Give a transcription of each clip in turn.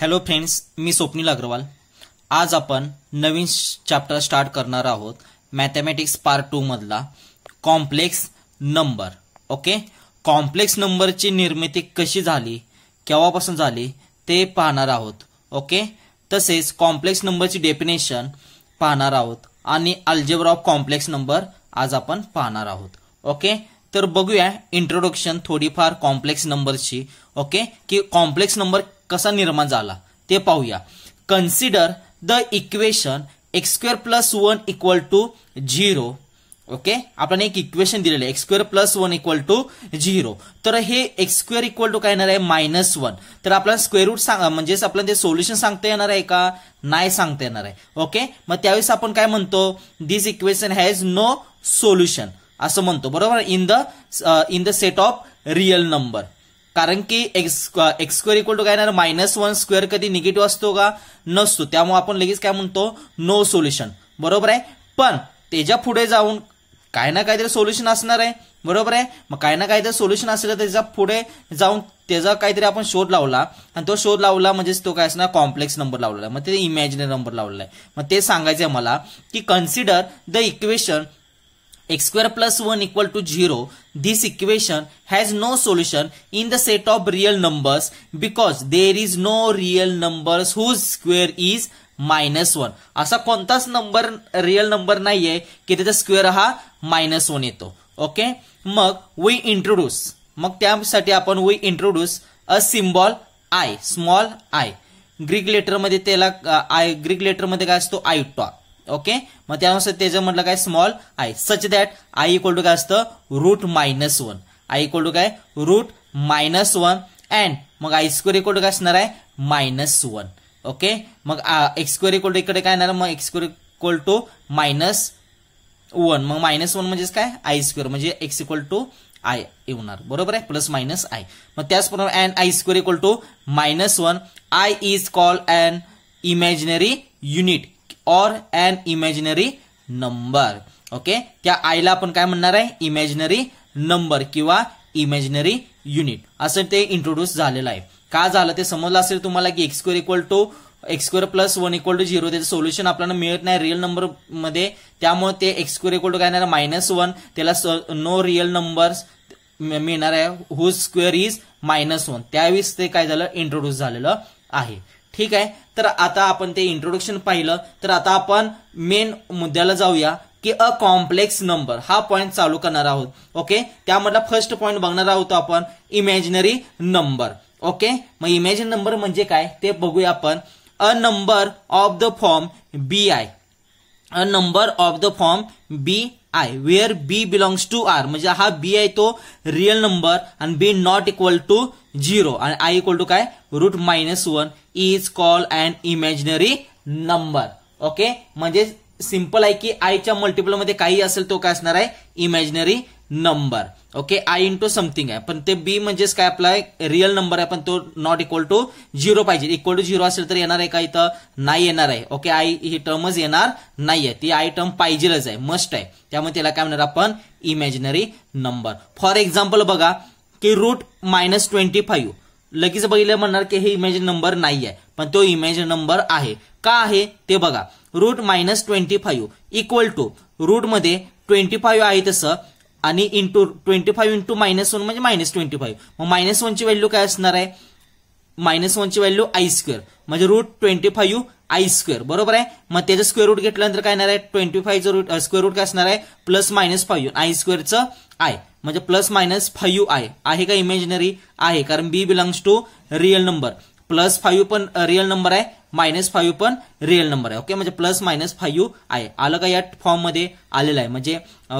hello friends मी स्वप्नील अग्रवाल आज आपण नवीन चॅप्टर स्टार्ट करणार आहोत मॅथमॅटिक्स पार्ट टू मधला कॉम्प्लेक्स नंबर ओके कॉम्प्लेक्स नंबरची निर्मिती कशी झाली केव्हापासून झाली ते पाहणार आहोत ओके तसेच कॉम्प्लेक्स नंबरची डेफिनेशन पाहणार आहोत आणि अल्जेब्रा ऑफ कॉम्प्लेक्स नंबर आज आपण पाहणार आहोत ओके तर बघूया इंट्रोडक्शन थोडीफार कॉम्प्लेक्स नंबरची ओके की कॉम्प्लेक्स नंबर कसा निर्माण झाला ते पाहूया consider the equation x square plus one equal to zero okay आपण एक इक्वेशन दिलेलं आहे square plus one equal to zero तर हे स्क्वेअर इक्वल टू काय येणार आहे मायनस वन तर आपल्याला स्क्वेअर रूट सांग म्हणजेच आपल्याला ते सोल्युशन सांगता येणार आहे का नाही सांगता येणार आहे ओके मग त्यावेळेस आपण काय म्हणतो this equation has no solution असं म्हणतो बरोबर in the in the set of real number कारण की एक्स स्क्वेअर इक्वल टू काय येणार मायनस वन स्क्वेअर कधी निगेटिव्ह असतो का नसतो त्यामुळे आपण लगेच काय म्हणतो नो सोल्युशन बरोबर आहे पण त्याच्या पुढे जाऊन काय ना काहीतरी सोल्युशन असणार आहे बरोबर आहे मग काय ना काहीतरी सोल्युशन असेल तर त्याचा पुढे जाऊन त्याचा काहीतरी आपण शोध लावला आणि तो शोध लावला म्हणजेच तो काय असणार कॉम्प्लेक्स नंबर लावलेला आहे मग ते इमॅजिनरी नंबर लावलेला आहे मग ते सांगायचं आहे मला की consider the equation x square plus one equal to zero this equation has no solution in the set of real numbers because there is no real numbers whose square is minus one असा कोणताच number real number नाहीये की त्याचा square हा minus one येतो okay मग we introduce मग त्यासाठी आपण we introduce a symbol i small i Greek लेटरमध्ये त्याला आय ग्रीक लेटरमध्ये काय असतो आयटॉ ओके मग त्यानुसार त्याचं म्हटलं काय small i such that i equal to काय असतं root minus one i equal to काय रूट मायनस वन अँड मग आय स्क्वेअर इक्वल टू काय असणार आहे मायनस वन ओके मग एक्सक्वेअर इक्वल टू इकडे काय येणार मग x square equal to minus one मग मायनस वन म्हणजेच काय आय स्क्वेअर म्हणजे एक्स इक्वल टू आय येणार बरोबर आहे प्लस मायनस आय मग त्याचप्रमाणे and i square equal to minus one i is call and imaginary unit or an imaginary number okay त्या आयला आपण काय म्हणणार आहे इमॅजिनरी नंबर किंवा इमॅजिनरी युनिट असं ते इंट्रोड्यूस झालेलं आहे का झालं ते समजलं असेल तुम्हाला की x square equal to x square plus one equal to zero त्याचं सोल्युशन आपल्याला मिळत नाही रिअल नंबर मध्ये त्यामुळे ते एक्सक्वेअर इक्वल टू काय येणार मायनस वन त्याला नो रिअल नंबर मिळणार आहे whose square is minus one त्यावेळेस ते काय झालं इंट्रोड्यूस झालेलं आहे ठीक आहे तर आता आपण ते इंट्रोडक्शन पाहिलं तर आता आपण मेन मुद्द्याला जाऊया की अ कॉम्प्लेक्स नंबर हा पॉईंट चालू करणार आहोत ओके त्यामधला फर्स्ट पॉईंट बघणार आहोत आपण इमॅजिनरी नंबर ओके मग इमॅजिन नंबर म्हणजे काय ते बघूया आपण a number of the form b i a number of the form b i where b belongs to R म्हणजे हा बी आहे तो रिअल नंबर आणि b not equal to zero आणि आय इक्वल टू काय root minus one is call and imaginary number okay म्हणजे simple आहे की आयच्या मल्टिपलमध्ये काही असेल तो काय असणार आहे imaginary number okay i into something आहे पण ते बी म्हणजेच काय आपला रिअल नंबर आहे पण तो नॉट इक्वल टू झिरो पाहिजे इक्वल टू झिरो असेल तर येणार आहे का इथं नाही येणार आहे ओके आय ही टर्मच येणार नाही आहे ती आय टर्म पाहिजेच आहे मस्ट आहे त्यामुळे त्याला काय म्हणणार आपण इमॅजिनरी नंबर फॉर एक्झाम्पल बघा की रूट मायनस ट्वेंटी फाईव्ह लगेच बघितलं म्हणणार की हे इमॅजिन नंबर नाही आहे पण तो इमॅजिन नंबर आहे का आहे ते बघा root minus twenty five equal to रूटमध्ये ट्वेंटी फाईव्ह आहे तसं आणि into twenty five into minus one म्हणजे मायनस ट्वेंटी फाईव्ह मग मायनस वनची व्हॅल्यू काय असणार आहे मायनस वनची व्हॅल्यू आय स्क्वेअर म्हणजे root twenty five i square बरोबर आहे मग त्याचं स्क्वेअर रूट घेतल्यानंतर काय येणार आहे ट्वेंटी फाईव्हचं रूट स्क्वेअर रूट काय असणार आहे प्लस मायनस फाईव्ह आय स्क्वेअरचं आय म्हणजे प्लस मायनस फाईव्ह आय आहे का इमेजिनरी आहे कारण b belongs to real number plus five पण रिअल नंबर आहे मायनस फाईव्ह पण रिअल नंबर आहे ओके म्हणजे प्लस मायनस फाईव्ह आहे आलं का या फॉर्ममध्ये आलेलं आहे म्हणजे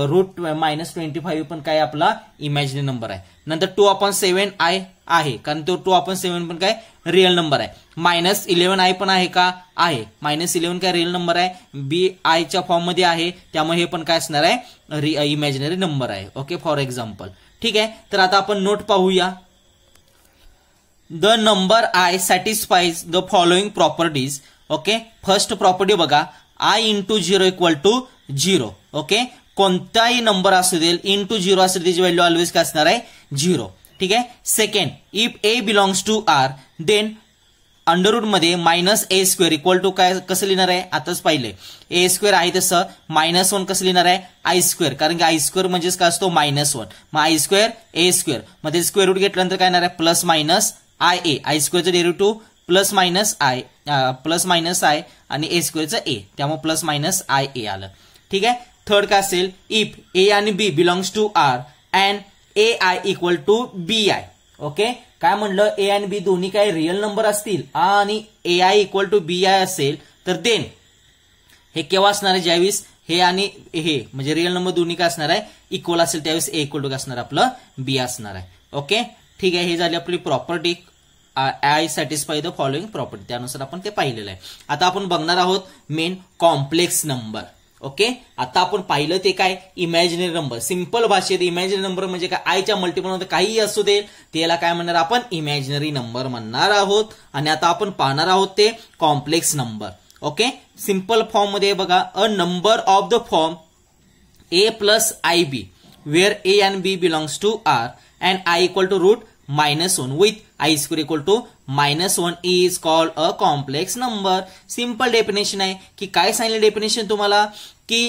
रूट मायनस ट्वेंटी फाईव्ह पण काय आपला इमेजनरी नंबर आहे नंतर टू अपॉन सेव्हन आय आहे कारण तो टू अपॉन सेव्हन पण काय रियल नंबर आहे मायनस इलेवन आय पण आहे का आहे मायनस इलेव्हन काय रियल नंबर आहे बी आयच्या फॉर्ममध्ये आहे त्यामुळे हे पण काय असणार आहे इमॅजिनरी नंबर आहे ओके फॉर एक्झाम्पल ठीक आहे तर आता आपण नोट पाहूया the number i satisfies the following properties okay first property बघा i into zero equal to zero okay कोणताही नंबर असू दे इंटू झिरो असेल त्याची व्हॅल्यू ऑलवेज काय असणार आहे झिरो ठीक आहे second if a belongs to R then मध्ये minus a square equal to काय कसं लिहिणार आहे आताच पाहिले ए स्क्वेअर आहे तसं मायनस वन कसं लिहिणार आहे आय स्क्वेअर कारण की आय स्क्वेअर म्हणजेच काय असतो मायनस वन मग आय स्क्वेअर ए स्क्वेअर मध्ये स्क्वेअर रूट घेतल्यानंतर काय येणार आहे plus minus I A I स्क्वेअरचं derivative plus minus I plus minus I आणि ए स्क्वेअरचं ए त्यामुळे प्लस मायनस आय ए आलं ठीक आहे थर्ड काय असेल इफ ए आणि B belongs to R and A I equal to B I okay काय म्हणलं ए अँड बी दोन्ही काय रिअल नंबर असतील आणि A I equal to B I असेल तर देन हे केव्हा असणार आहे ज्यावेळेस हे आणि हे म्हणजे रिअल नंबर दोन्ही काय असणार आहे इक्वल असेल त्यावेळेस ए इक्वल टू काय असणार आपलं बी असणार आहे ओके ठीक आहे हे झाली आपली property I satisfy the following property त्यानुसार आपण ते पाहिलेलं आहे आता आपण बघणार आहोत मेन कॉम्प्लेक्स नंबर ओके आता आपण पाहिलं ते काय इमॅजिनरी नंबर सिंपल भाषेत इमॅजिनरी नंबर म्हणजे काय आयच्या मल्टिपलमध्ये काहीही असू दे त्याला काय म्हणणार आपण इमॅजिनरी नंबर म्हणणार आहोत आणि आता आपण पाहणार आहोत ते complex number okay simple form मध्ये बघा a number of the form A plus I B where A and B belongs to R and I equal to root minus one with I square to minus one one call a complex number simple simple definition आहे की काय सांगितलं definition तुम्हाला की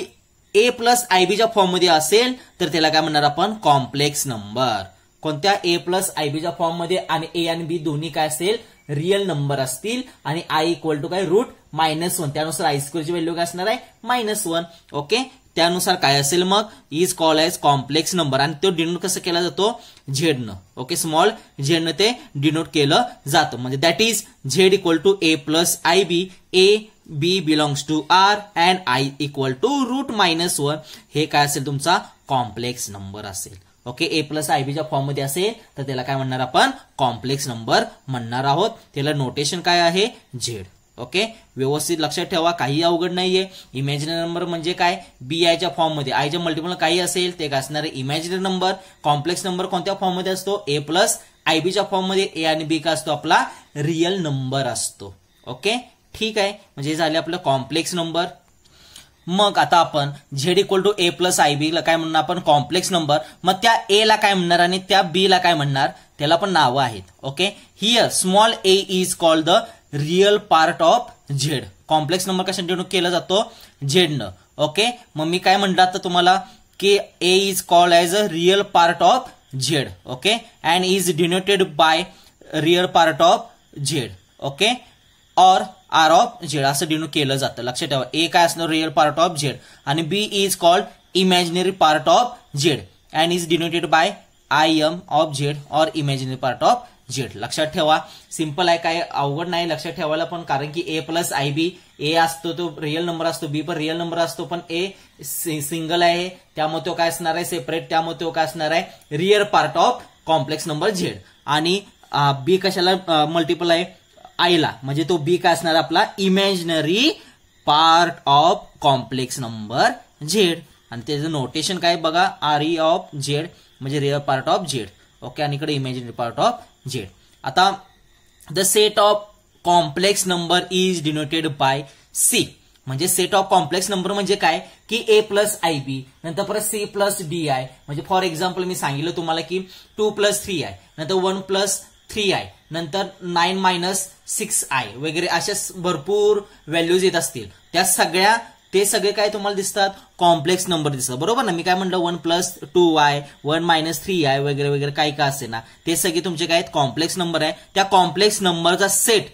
A plus I बीच्या फॉर्ममध्ये असेल तर त्याला काय म्हणणार आपण कॉम्प्लेक्स नंबर कोणत्या ए प्लस आय बीच्या फॉर्ममध्ये आणि ए आणि बी दोन्ही काय असेल रियल नंबर असतील आणि आय इक्वल टू काय रूट मायनस वन त्यानुसार आय स्क्वेअरची व्हॅल्यू काय असणार आहे मायनस वन ओके त्यानुसार काय असेल मग is call as complex number आणि तो डिनोट कसं केला जातो झेडनं ओके स्मॉल झेडनं ते डिनोट केलं जातं म्हणजे that is Z equal to A plus I B A B belongs to R and I equal to root minus one हे काय असेल तुमचा कॉम्प्लेक्स नंबर असेल ओके ए प्लस आय बीच्या फॉर्ममध्ये असेल तर त्याला काय म्हणणार आपण कॉम्प्लेक्स नंबर म्हणणार आहोत त्याला नोटेशन काय आहे झेड ओके व्यवस्थित लक्षात ठेवा काही अवघड नाहीये इमॅजिनरी नंबर म्हणजे काय बी आयच्या फॉर्ममध्ये आयच्या मल्टिपल काही असेल ते असणारे इमॅजिनरी नंबर कॉम्प्लेक्स नंबर कोणत्या फॉर्ममध्ये असतो ए प्लस आय बीच्या फॉर्ममध्ये ए आणि बी का असतो आपला रियल नंबर असतो ओके ठीक आहे म्हणजे झाले आपलं कॉम्प्लेक्स नंबर मग आता आपण Z equal to A plus I B ला काय म्हणणार आपण कॉम्प्लेक्स नंबर मग त्या ए ला काय म्हणणार आणि त्या बी ला काय म्हणणार त्याला पण नावं आहेत okay here small A is called the real part of Z complex number कशा केला जातो झेडनं ओके मग मी काय म्हणलं आता तुम्हाला की A is called as a real part of Z okay and is denoted by real part of Z okay or R of Z असं डिनोट केलं जातं लक्षात ठेवा ए काय असणार रिअल पार्ट ऑफ झेड आणि B is called imaginary part of Z and is denoted by I M of Z or imaginary part of Z लक्षात ठेवा सिंपल आहे काय अवघड नाही लक्षात ठेवायला पण कारण की ए प्लस आय बी ए असतो तो रियल नंबर असतो बी पण रिअल नंबर असतो पण ए सिंगल आहे त्यामुळे तो काय असणार आहे सेपरेट त्यामुळे तो काय असणार आहे real part of complex number Z आणि बी कशाला मल्टिपल आहे आयला म्हणजे तो बी काय असणार आपला imaginary part of complex number Z आणि त्याचं नोटेशन काय बघा आर ई ऑफ झेड म्हणजे real part of Z okay आणि इकडे इमॅजिनरी पार्ट ऑफ झेड आता the set of complex number is denoted by C म्हणजे सेट ऑफ कॉम्प्लेक्स नंबर म्हणजे काय की ए प्लस आय बी नंतर परत सी प्लस डी आय म्हणजे फॉर एक्झाम्पल मी सांगितलं तुम्हाला की टू प्लस थ्री आय नंतर वन प्लस थ्री आय नंतर नाईन मायनस सिक्स आय वगैरे अशा भरपूर व्हॅल्यूज येत असतील त्या सगळ्या ते सगळे काय तुम्हाला दिसतात कॉम्प्लेक्स नंबर दिसतात बरोबर ना मी काय म्हणलं one plus two Y one minus three I वगैरे वगैरे काय का असे ना ते सगळे तुमचे काय आहेत कॉम्प्लेक्स नंबर आहे त्या कॉम्प्लेक्स नंबरचा सेट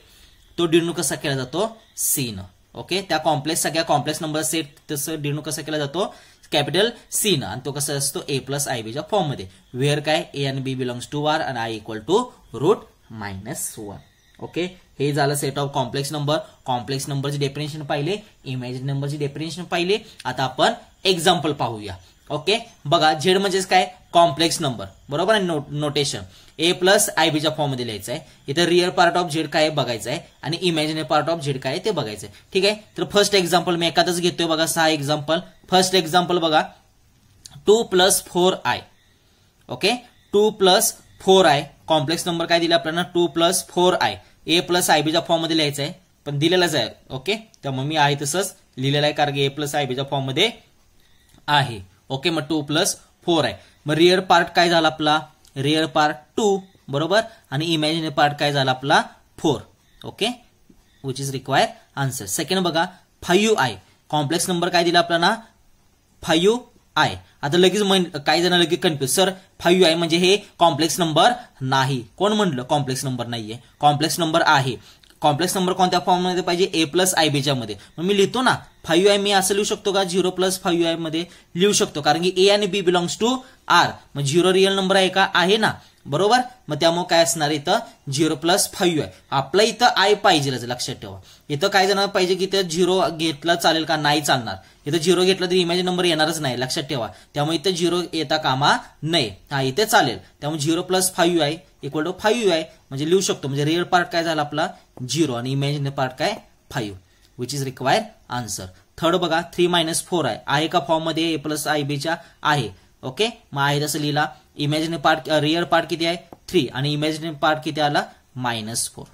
तो डिणू कसा केला जातो सीन ओके त्या कॉम्प्लेक्स सगळ्या कॉम्प्लेक्स नंबरचा सेट तसं डिणू कसा केला जातो कॅपिटल सीन आणि तो कसा असतो ए प्लस आय बीच्या मध्ये वेअर काय A and B belongs to R आणि I equal to root minus one okay हे झालं set of complex number complex नंबरची डेफिनेशन पाहिले इमेज नंबरची डेफिनेशन पाहिले आता आपण एक्झाम्पल पाहूया ओके बघा झेड म्हणजेच काय कॉम्प्लेक्स नंबर बरोबर आहे no notation A plus I बीच्या फॉर्ममध्ये लिहायचं आहे इथं रिअल पार्ट ऑफ झेड काय बघायचं आहे आणि इमॅजिनरी पार्ट ऑफ झेड काय ते बघायचं आहे ठीक आहे तर फर्स्ट एक्झाम्पल मी एकादच घेतोय बघा सहा एक्झाम्पल फर्स्ट एक्झाम्पल बघा two plus four I okay two plus four I complex number काय दिला आपल्याला two plus four I A plus I बीच्या फॉर्ममध्ये लिहायचं आहे पण दिलेलाच आहे ओके त्यामुळे मी आहे तसंच लिहिलेलं आहे कारण ए प्लस आय फॉर्ममध्ये आहे ओके मग टू प्लस फोर आहे मग रिअर पार्ट काय झाला आपला रिअर पार्ट टू बरोबर आणि इमॅजिनरी पार्ट काय झाला आपला four okay which is require answer second बघा फाईव्ह आय कॉम्प्लेक्स नंबर काय दिला आपल्याला फायू आहे आता लगेच काही जण लगेच कन्फ्युज सर फाईव्ह आय म्हणजे हे कॉम्प्लेक्स नंबर नाही कोण म्हणलं कॉम्प्लेक्स नंबर नाही आहे कॉम्प्लेक्स नंबर आहे कॉम्प्लेक्स नंबर कोणत्या फॉर्ममध्ये पाहिजे ए प्लस आय बीच्या मध्ये मग मी लिहितो ना फाईव्ह आय मी असं लिहू शकतो का झिरो प्लस फाईव्ह आय मध्ये लिहू शकतो कारण की ए आणि बी बिलॉंग्स टू आर मग झिरो रिअल नंबर आहे का आहे ना बरोबर मग त्यामुळे काय असणार इथं झिरो प्लस फाईव्ह आहे आपलं इथं आय पाहिजेलच लक्षात ठेवा इथं काय जाणार पाहिजे की इथं झिरो घेतलं चालेल का नाही चालणार इथं झिरो घेतलं तरी इमेज नंबर येणारच नाही लक्षात ठेवा त्यामुळे इथं झिरो येता कामा नाही हा इथे चालेल त्यामुळे झिरो प्लस फाईव्ह आहे इक्वल टू फाईव्ह आहे म्हणजे लिहू शकतो म्हणजे रिअल पार्ट काय झाला आपला झिरो आणि इमेजिन पार्ट काय five which is required answer third बघा थ्री मायनस फोर आहे का फॉर्म मध्ये ए प्लस आय बीच्या आहे ओके मग आहे तसं लिहिला इमेजिनरी पार्ट रियल पार्ट किती आहे थ्री आणि इमेजिनरी पार्ट किती आला मायनस फोर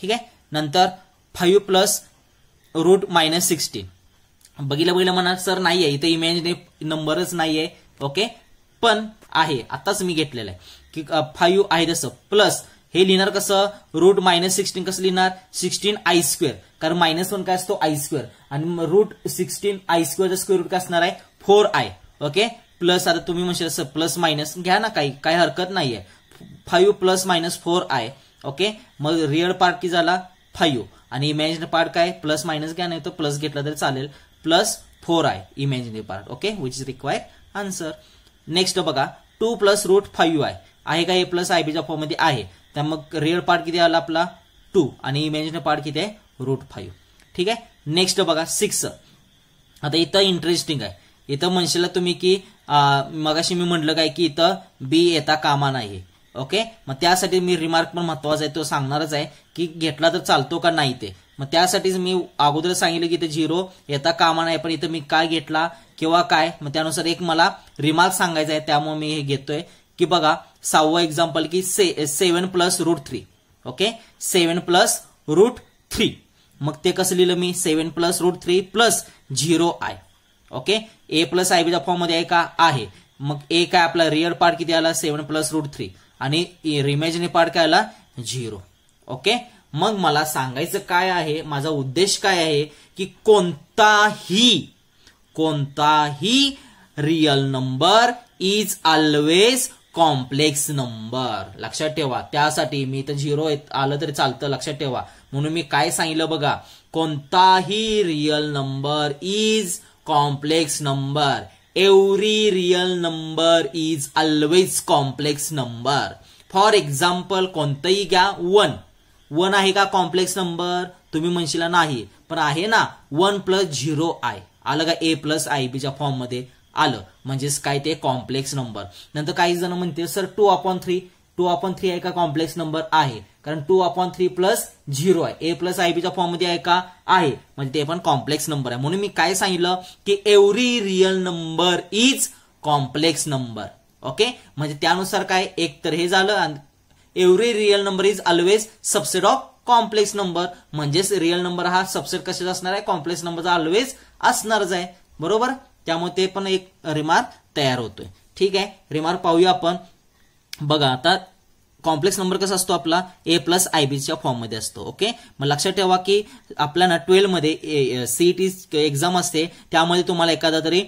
ठीक आहे नंतर five plus root minus sixteen बघितलं बघितलं म्हणा सर नाही आहे इथे इमेजिनरी नंबरच नाही आहे ओके पण आहे आताच मी घेतलेलं आहे की फाईव्ह आहे तसं प्लस हे लिहिणार कसं रूट मायनस सिक्स्टीन कसं लिहिणार सिक्स्टीन आय स्क्वेअर कारण मायनस वन काय असतो आय स्क्वेअर आणि रूट सिक्स्टीन आय स्क्वेअरचा स्क्वेअर रूट काय असणार आहे फोर आय ओके प्लस आता तुम्ही म्हणशील असं प्लस मायनस घ्या ना काही काही हरकत नाहीये फाईव्ह प्लस मायनस फोर आहे ओके मग रिअल पार्ट की झाला फाईव्ह आणि इमॅजिनरी पार्ट काय प्लस मायनस घ्या नाही तर प्लस घेतला तरी चालेल प्लस फोर आहे imaginary part okay which is required answer next बघा टू प्लस रूट फाईव्ह आहे आहे का हे प्लस आय बीच्या मध्ये आहे तर मग रिअल पार्ट किती आला आपला टू आणि इमॅजिनरी पार्ट किती आहे रूट फाईव्ह ठीक आहे नेक्स्ट बघा सिक्स आता इथं इंटरेस्टिंग आहे इथं म्हणशील तुम्ही की मगाशी मी म्हटलं काय की इथं बी येता कामा नाही ओके मग त्यासाठी मी रिमार्क पण महत्वाचा आहे तो सांगणारच आहे की घेतला तर चालतो का नाही ते मग त्यासाठीच मी अगोदर सांगितलं की इथं झिरो येता कामा नाही पण इथं मी काय घेतला किंवा काय मग त्यानुसार एक मला रिमार्क सांगायचा आहे त्यामुळे मी हे घेतोय की बघा सहावं एक्झाम्पल की say seven plus root three okay seven plus root three मग ते कसं लिहिलं मी seven plus root three plus zero I okay A plus I बीच्या फॉर्म मध्ये आहे का आहे मग ए काय आपला रिअर पार्ट किती आला सेवन प्लस रूट थ्री आणि रिमेजनी e पार्ट काय आला झिरो ओके मग मला सांगायचं काय आहे माझा उद्देश काय आहे की कोणताही कोणताही real number is always complex number लक्षात ठेवा त्यासाठी मी तर झिरो आलं तरी चालतं लक्षात ठेवा म्हणून मी काय सांगितलं बघा कोणताही real number is complex number every real number is always complex number for example कोणतंही घ्या वन वन आहे का कॉम्प्लेक्स नंबर तुम्ही म्हणशीला नाही पण आहे ना वन प्लस झिरो आय आलं का ए प्लस आय बीच्या फॉर्ममध्ये आलं म्हणजेच काय ते कॉम्प्लेक्स नंबर नंतर काही जण म्हणते sir two upon three two upon three आहे का कॉम्प्लेक्स नंबर आहे कारण two upon three plus zero आहे ए प्लस आय फॉर्म फॉर्ममध्ये आहे का आहे म्हणजे ते पण कॉम्प्लेक्स नंबर आहे म्हणून मी काय सांगितलं की every real number is complex number okay म्हणजे त्यानुसार काय एक तर हे झालं every real number is always subset of complex number म्हणजेच रियल नंबर हा सबसेट कशाचा असणार आहे कॉम्प्लेक्स नंबरचा ऑलवेज असणारच आहे बरोबर त्यामुळे ते पण एक रिमार्क तयार होतोय ठीक आहे रिमार्क पाहूया आपण बघा आता कॉम्प्लेक्स नंबर कसा असतो आपला ए प्लस आय बीच्या फॉर्ममध्ये असतो ओके मग लक्षात ठेवा की आपल्याला मध्ये सीईटी एक्झाम e असते त्यामध्ये तुम्हाला एखादा तरी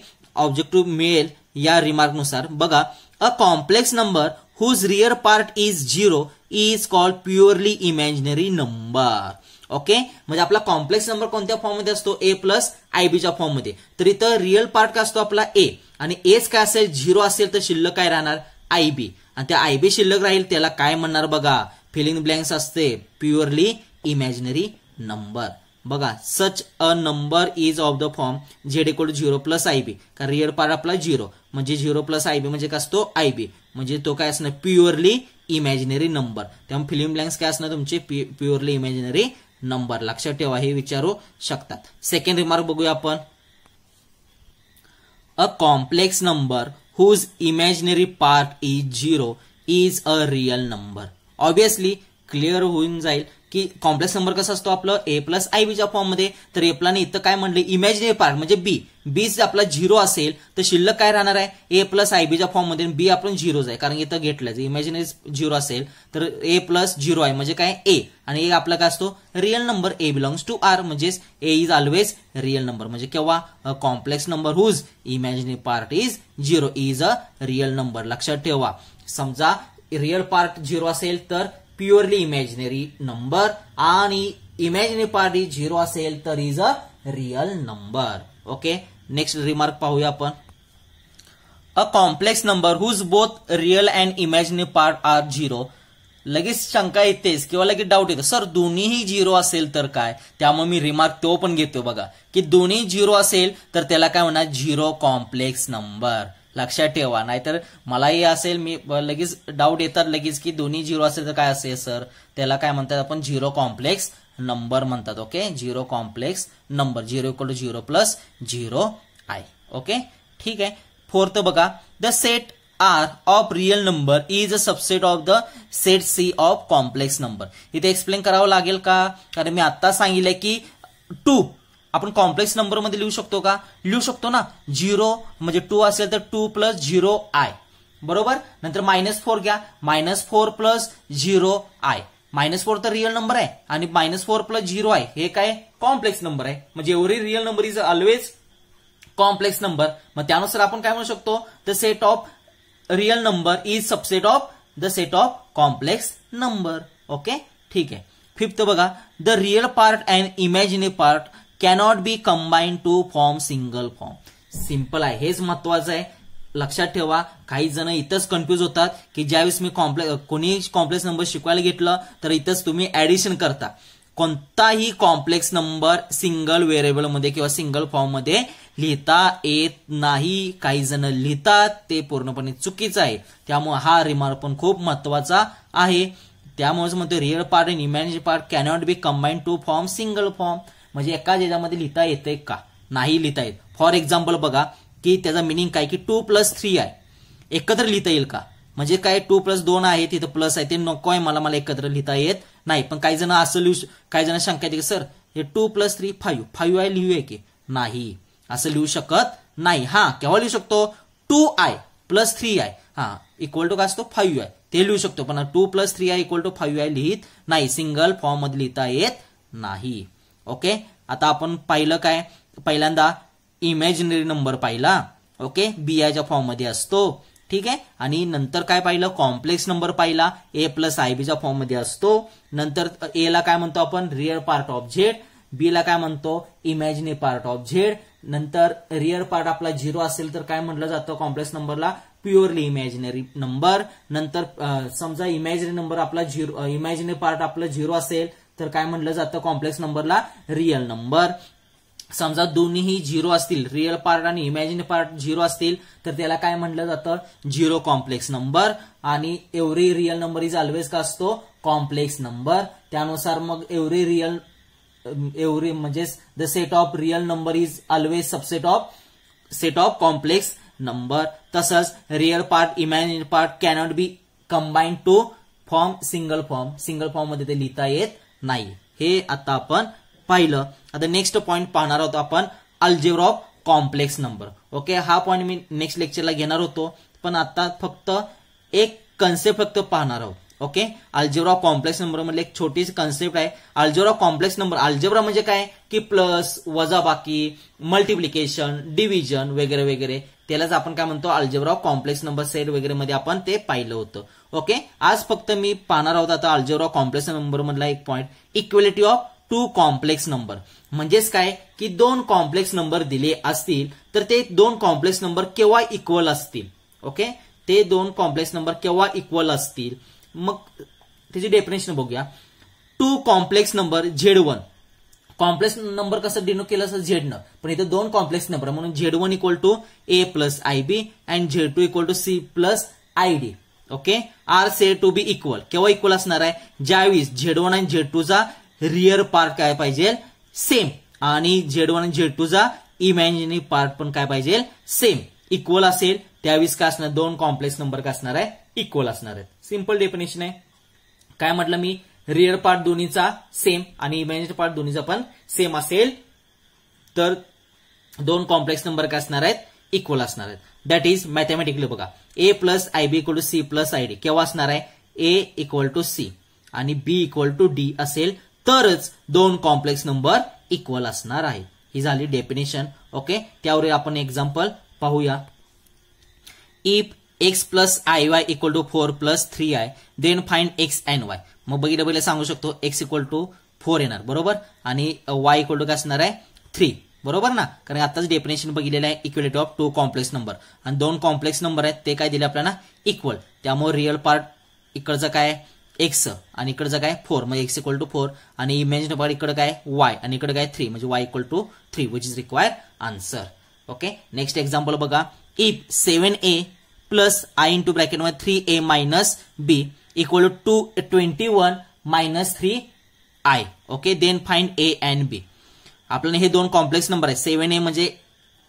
ऑब्जेक्टिव्ह मिळेल या रिमार्कनुसार बघा a complex number whose real part is zero is called purely imaginary number okay म्हणजे आपला कॉम्प्लेक्स नंबर कोणत्या फॉर्ममध्ये असतो ए प्लस आय बीच्या फॉर्ममध्ये तर इथं रिअल पार्ट काय असतो आपला ए आणि एच काय असेल झिरो असेल तर शिल्लक काय राहणार आय बी आणि त्या बी शिल्लक राहील त्याला काय म्हणणार बघा फिलिंग ब्लँक्स असते प्युअरली इमॅजिनरी नंबर बघा such a number is of the form Z equal to zero plus I B कारण रिअल पार्ट आपला झिरो म्हणजे झिरो प्लस आय बी म्हणजे काय असतो आय बी म्हणजे तो काय असणार प्युअरली इमॅजिनरी नंबर त्यामुळे फिलिंग ब्लँक्स काय असणार तुमचे प्युअरली इमॅजिनरी नंबर लक्षात ठेवा हे विचारू शकतात सेकंड रिमार्क बघूया आपण a complex number whose imaginary part is zero is a real number obviously clear होऊन जाईल की कॉम्प्लेक्स नंबर कसा असतो आपलं ए प्लस आय बीच्या फॉर्ममध्ये तर ए प्लाने इथं काय म्हणलं इमॅजिनरी पार्ट म्हणजे बी बी आपला झिरो असेल तर शिल्लक काय राहणार आहे ए प्लस आय बीच्या फॉर्ममध्ये बी आपण झिरो आहे कारण इथं घेतलं इमॅजिनरी झिरो असेल तर ए प्लस झिरो आहे म्हणजे काय ए आणि ए आपला काय असतो real number A belongs to R म्हणजेच A is always real number म्हणजे केव्हा complex number whose imaginary part is zero is a real number लक्षात ठेवा समजा रिअल पार्ट झिरो असेल तर प्युअरली इमॅजिनरी नंबर आणि इमॅजिनरी पार्ट इज झिरो असेल तर is a real number okay next remark पाहूया आपण a complex number whose both real and imaginary part are zero लगेच शंका येतेच किंवा लगेच डाऊट येतो सर दोन्हीही झिरो असेल तर काय त्यामुळे मी रिमार्क तो पण घेतो बघा की दोन्ही झिरो असेल तर त्याला काय म्हणा झिरो कॉम्प्लेक्स नंबर लक्षात ठेवा नाहीतर मलाही असेल मी लगेच डाऊट येतात लगेच की दोन्ही झिरो असेल तर काय असेल सर त्याला काय म्हणतात आपण झिरो कॉम्प्लेक्स नंबर म्हणतात okay zero complex number zero equal to zero plus zero I okay ठीक आहे फोर्थ बघा the set R of real number is a subset of the set C of complex number इथे explain करावं लागेल का कारण मी आता सांगितलं की टू आपण कॉम्प्लेक्स नंबरमध्ये लिहू शकतो का लिहू शकतो ना झिरो म्हणजे टू असेल तर टू प्लस झिरो आय बरोबर नंतर मायनस फोर घ्या minus four plus zero I minus four तर रिअल नंबर आहे आणि मायनस फोर प्लस झिरो आहे हे काय कॉम्प्लेक्स नंबर आहे म्हणजे every real number is always complex number मग त्यानुसार आपण काय म्हणू शकतो the set of real number is subset of the set of complex number okay ठीक आहे फिफ्थ बघा the real part and imaginary part cannot be combine to form single form simple आहे हेच महत्वाचं आहे लक्षात ठेवा काही जण इथंच कन्फ्यूज होतात की ज्यावेळेस मी कॉम्प्लेक्स कोणी कॉम्प्लेक्स नंबर शिकवायला घेतलं तर इथंच तुम्ही ऍडिशन करता कोणताही कॉम्प्लेक्स नंबर सिंगल मध्ये किंवा सिंगल फॉर्म मध्ये लिहिता येत नाही काही जण लिहितात ते पूर्णपणे चुकीचं आहे त्यामुळे हा रिमार्क पण खूप महत्वाचा आहे त्यामुळेच म्हणतो real part and imagine part cannot be combine to form single form म्हणजे एका याच्यामध्ये लिहिता येतंय का नाही लिहिता येत फॉर एक्झाम्पल बघा की त्याचा मिनिंग काय की टू प्लस थ्री आहे एकत्र लिहिता येईल का म्हणजे काय टू प्लस दोन आहे तिथं प्लस आहे ते नको आहे मला मला एकत्र लिहिता येत नाही पण काही जण असं लिहू काही जण शंका येते की सर हे two plus three five five आहे की नाही असं लिहू शकत नाही हा केव्हा लिहू शकतो two I plus three I हा इक्वल टू काय असतो फाईव्ह आय ते लिहू शकतो पण two plus three I equal to five I लिहित नाही सिंगल फॉर्म मध्ये लिहिता येत नाही ओके आता आपण पाहिलं काय पहिल्यांदा इमॅजिनरी नंबर पाहिला ओके बी आयच्या फॉर्ममध्ये असतो ठीक आहे आणि नंतर काय पाहिलं कॉम्प्लेक्स नंबर पाहिला ए प्लस आय बीच्या फॉर्ममध्ये असतो नंतर ए ला काय म्हणतो आपण real part of Z B ला काय म्हणतो इमॅजिनी पार्ट ऑफ झेड नंतर रिअर पार्ट आपला झिरो असेल तर काय म्हटलं जातं कॉम्प्लेक्स नंबरला प्युअरली इमॅजिनरी नंबर नंतर समजा इमॅजिनरी नंबर आपला झिरो इमॅजिनरी पार्ट आपला झिरो असेल तर काय म्हणलं जातं कॉम्प्लेक्स नंबरला रिअल नंबर समजा दोन्हीही झिरो असतील रिअल पार्ट आणि इमॅजिन पार्ट झिरो असतील तर त्याला काय म्हटलं जातं झिरो कॉम्प्लेक्स नंबर आणि every real number is always का असतो कॉम्प्लेक्स नंबर त्यानुसार मग एव्हरी रिअल एव्हरी म्हणजेच the set of real number is always subset of set of complex number तसंच real part imagine part cannot be combine to form single form single form मध्ये ते लिहिता येत नाही हे आता आपण पाहिलं आता नेक्स्ट पॉईंट पाहणार आहोत आपण algebra of complex number okay हा पॉईंट मी नेक्स्ट लेक्चरला घेणार होतो पण आता फक्त एक कन्सेप्ट फक्त पाहणार आहोत ओके अल्जेब्रा कॉम्प्लेक्स नंबर म्हणजे एक छोटी कन्सेप्ट आहे अल्जेब्रा कॉम्प्लेक्स नंबर अल्जेब्रा म्हणजे काय की प्लस वजाबाकी मल्टिप्लिकेशन डिव्हिजन वगैरे वगैरे त्यालाच आपण काय म्हणतो अल्जेब्रा कॉम्प्लेक्स नंबर सेट वगैरे मध्ये आपण ते पाहिलं होतं ओके आज फक्त मी पाहणार आहोत आता अल्जेब्रा कॉम्प्लेक्स नंबर मधला एक point equality of two complex number म्हणजेच काय की दोन कॉम्प्लेक्स नंबर दिले असतील तर ते दोन कॉम्प्लेक्स नंबर केव्हा इक्वल असतील ओके ते दोन कॉम्प्लेक्स नंबर केव्हा इक्वल असतील मग त्याची डेफिनेशन बघूया two complex number Z one complex number कसं डिनोट केलं असं न पण इथं दोन कॉम्प्लेक्स नंबर म्हणून Z one equal to A plus I B and Z two equal to C plus I D okay are said to be equal केव्हा इक्वल असणार आहे ज्यावेळी Z one and Z two चा रिअर पार्ट काय पाहिजे same आणि Z one आणि झेड टू चा इमॅजिनरी पार्ट पण काय पाहिजे सेम इक्वल असेल त्यावेळी काय असणार दोन कॉम्प्लेक्स नंबर काय असणार आहे इक्वल असणार आहेत सिम्पल डेफिनेशन आहे काय म्हटलं मी रिअर पार्ट दोन्हीचा सेम आणि इमॅजिनरी पार्ट दोन्हीचा पण सेम असेल तर दोन कॉम्प्लेक्स नंबर काय असणार आहेत इक्वल असणार आहेत दॅट इज मॅथमॅटिकली बघा A plus I B equal to C plus I D केव्हा असणार आहे ए इक्वल टू सी आणि बी इक्वल टू डी असेल तरच दोन कॉम्प्लेक्स नंबर इक्वल असणार आहे ही झाली डेफिनेशन ओके त्यावर आपण एक्झाम्पल पाहूया if X plus I Y equal to four plus three I then find X and Y मग बघितलं सांगू शकतो एक्स इक्वल टू फोर येणार बरोबर आणि वाय इक्वल टू काय असणार आहे थ्री बरोबर ना कारण आताच डेफिनेशन बघितलेलं आहे equality of two complex number आणि दोन कॉम्प्लेक्स नंबर आहेत ते काय दिले आपल्याला इक्वल त्यामुळे रिअल पार्ट इकडचं काय एक्स आणि इकडचं काय फोर म्हणजे एक्स इक्वल टू फोर आणि इमेजिन पार्ट इकडं काय वाय आणि इकडे काय थ्री म्हणजे Y equal to three which is require answer okay next example बघा if seven A plus I into ब्रॅकेटमध्ये three A minus B equal to twenty one minus three I okay then find A and B आपल्याला हे दोन complex number आहे seven A म्हणजे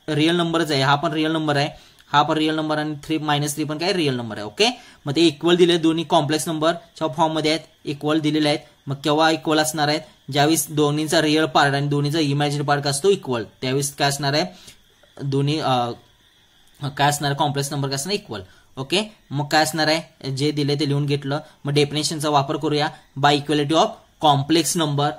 real नंबरच आहे हा पण रिअल नंबर आहे हा पण रिअल नंबर आणि थ्री मायनस थ्री पण काय रिअल नंबर आहे ओके मग ते इक्वल दिले दोन्ही कॉम्प्लेक्स नंबरच्या फॉर्ममध्ये आहेत इक्वल दिलेले आहेत मग केव्हा इक्वल असणार आहेत ज्यावेळेस दोन्हीचा रिअल पार्ट आणि दोन्हीचा इमॅजिन पार्ट असतो इक्वल त्यावेळेस काय असणार आहे दोन्ही काय असणार कॉम्प्लेक्स नंबर काय असणार इक्वल ओके मग काय असणार आहे जे दिले ते लिहून घेतलं मग डेफिनेशनचा वापर करूया by equality of complex number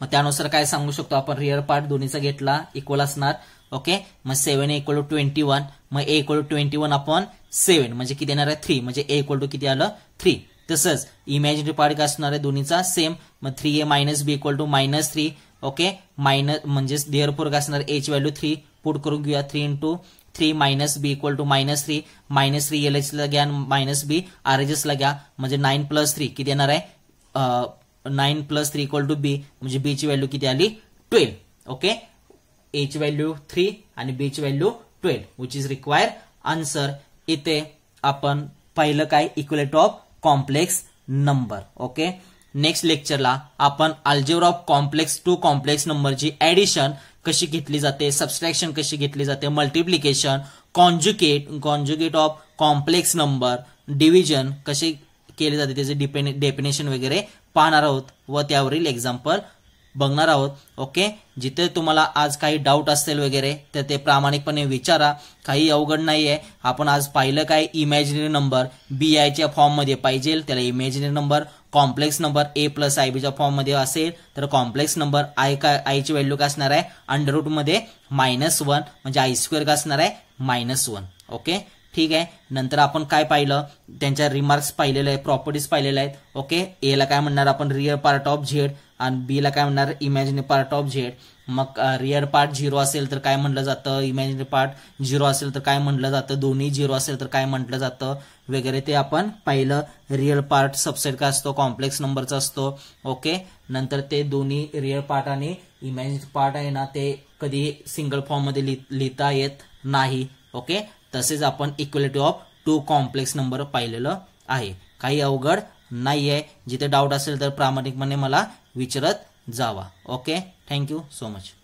मग त्यानुसार काय सांगू शकतो आपण रिअर पार्ट दोन्हीचा घेतला इक्वल असणार ओके मग seven equal to twenty one मग A equal to twenty one upon seven म्हणजे किती येणार आहे थ्री म्हणजे ए इक्वल टू किती आलं थ्री तसंच इमॅजिनरी पार्ट काय असणार आहे दोन्हीचा सेम मग three A minus B equal to minus three okay minus म्हणजेच देअर फोर काय असणार एच व्हॅल्यू थ्री पुट करून घेऊया three into three minus B equal to minus three minus three L H घ्या मायनस बी आर एच ला घ्या म्हणजे nine plus three किती येणार आहे nine plus three equal to B म्हणजे ची व्हॅल्यू किती आली ट्वेल्व ओके एची व्हॅल्यू थ्री आणि ची value twelve which is require answer इथे आपण पहिलं काय equality of complex number okay next लेक्चरला आपण algebra of complex two complex नंबरची ऍडिशन कशी घेतली जाते सबस्ट्रॅक्शन कशी घेतली जाते multiplication conjugate conjugate of complex number division कसे केले जाते त्याचे डिपेन डेफिनेशन वगैरे पाहणार आहोत व त्यावरील एक्झाम्पल बघणार आहोत ओके जिथे तुम्हाला आज काही डाऊट असेल वगैरे तर ते प्रामाणिकपणे विचारा काही अवघड नाही आहे आपण आज पाहिलं काय इमॅजिनरी नंबर बी आयच्या फॉर्ममध्ये पाहिजे त्याला imaginary number complex number A plus I बीच्या फॉर्ममध्ये असेल तर कॉम्प्लेक्स नंबर आय काय ची व्हॅल्यू काय असणार आहे अंडर मायनस वन म्हणजे आय स्क्वेअर काय असणार आहे मायनस वन ओके ठीक आहे नंतर आपण काय पाहिलं त्यांच्या रिमार्क्स पाहिलेले आहेत प्रॉपर्टीज पाहिलेल्या आहेत ओके ला काय म्हणणार आपण रिअर पार्ट ऑफ झेड आणि बी ला काय म्हणणार इमॅजिनरी पार्ट ऑफ झेड मग रिअर पार्ट झिरो असेल तर काय म्हटलं जातं इमॅजिनरी पार्ट झिरो असेल तर काय म्हटलं जातं दोन्ही झिरो असेल तर काय म्हटलं जातं वगैरे ते आपण पाहिलं रिअल पार्ट सबसेट का असतो कॉम्प्लेक्स नंबरचा असतो ओके नंतर ते दोन्ही रिअल पार्ट आणि इमेज पार्ट आहे ना ते कधी सिंगल फॉर्ममध्ये लिहिता येत नाही ओके तसेच आपण equality of two complex number पाहिलेलं आहे काही अवघड नाही आहे जिथे डाऊट असेल तर प्रामाणिकपणे मला विचारत जावा ओके थँक्यू सो मच